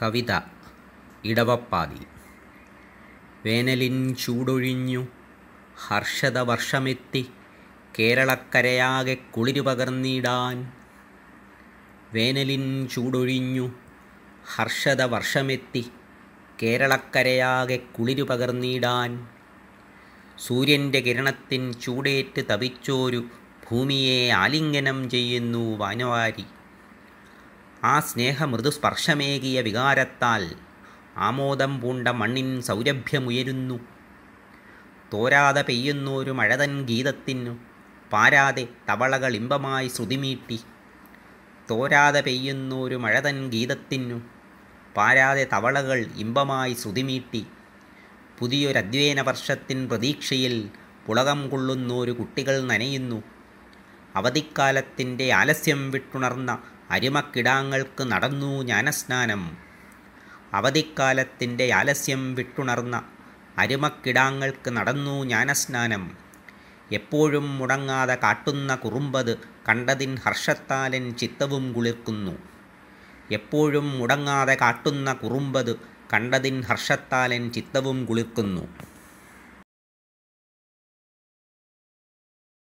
കവിത ഇടവപ്പാതി വേനലിൻ ചൂടൊഴിഞ്ഞു ഹർഷതവർഷമെത്തി കേരളക്കരയാകെ കുളിരു പകർന്നിടാൻ വേനലിൻ ചൂടൊഴിഞ്ഞു ഹർഷതവർഷമെത്തി കേരളക്കരയാകെ കുളിരു പകർന്നിടാൻ സൂര്യൻ്റെ കിരണത്തിൻ ചൂടേറ്റ് തപിച്ചോരു ഭൂമിയെ ആലിംഗനം ചെയ്യുന്നു വാനവാരി ആ സ്നേഹമൃദുസ്പർശമേകിയ സ്പർശമേകിയ വികാരത്താൽ ആമോദം പൂണ്ട മണ്ണിൻ സൗരഭ്യമുയരുന്നു തോരാതെ പെയ്യുന്നൊരു മഴതൻ ഗീതത്തിനു പാരാതെ തവളകൾ ഇമ്പമായി ശ്രുതിമീട്ടി തോരാതെ പെയ്യുന്നൊരു മഴതൻ ഗീതത്തിനു പാരാതെ തവളകൾ ഇമ്പമായി ശ്രുതിമീട്ടി പുതിയൊരധ്യയന വർഷത്തിൻ പ്രതീക്ഷയിൽ പുളകം കൊള്ളുന്നൊരു കുട്ടികൾ നനയുന്നു അവധിക്കാലത്തിൻ്റെ ആലസ്യം വിട്ടുണർന്ന അരിമക്കിടാങ്ങൾക്ക് നടന്നു ജ്ഞാനസ്നാനം അവധിക്കാലത്തിൻ്റെ ആലസ്യം വിട്ടുണർന്ന അരിമക്കിടാങ്ങൾക്ക് നടന്നു ജ്ഞാനസ്നാനം എപ്പോഴും മുടങ്ങാതെ കാട്ടുന്ന കുറുമ്പത് കണ്ടതിൻ ഹർഷത്താലൻ ചിത്തവും കുളിർക്കുന്നു എപ്പോഴും മുടങ്ങാതെ കാട്ടുന്ന കുറുമ്പത് കണ്ടതിൻ ഹർഷത്താലൻ ചിത്തവും കുളിർക്കുന്നു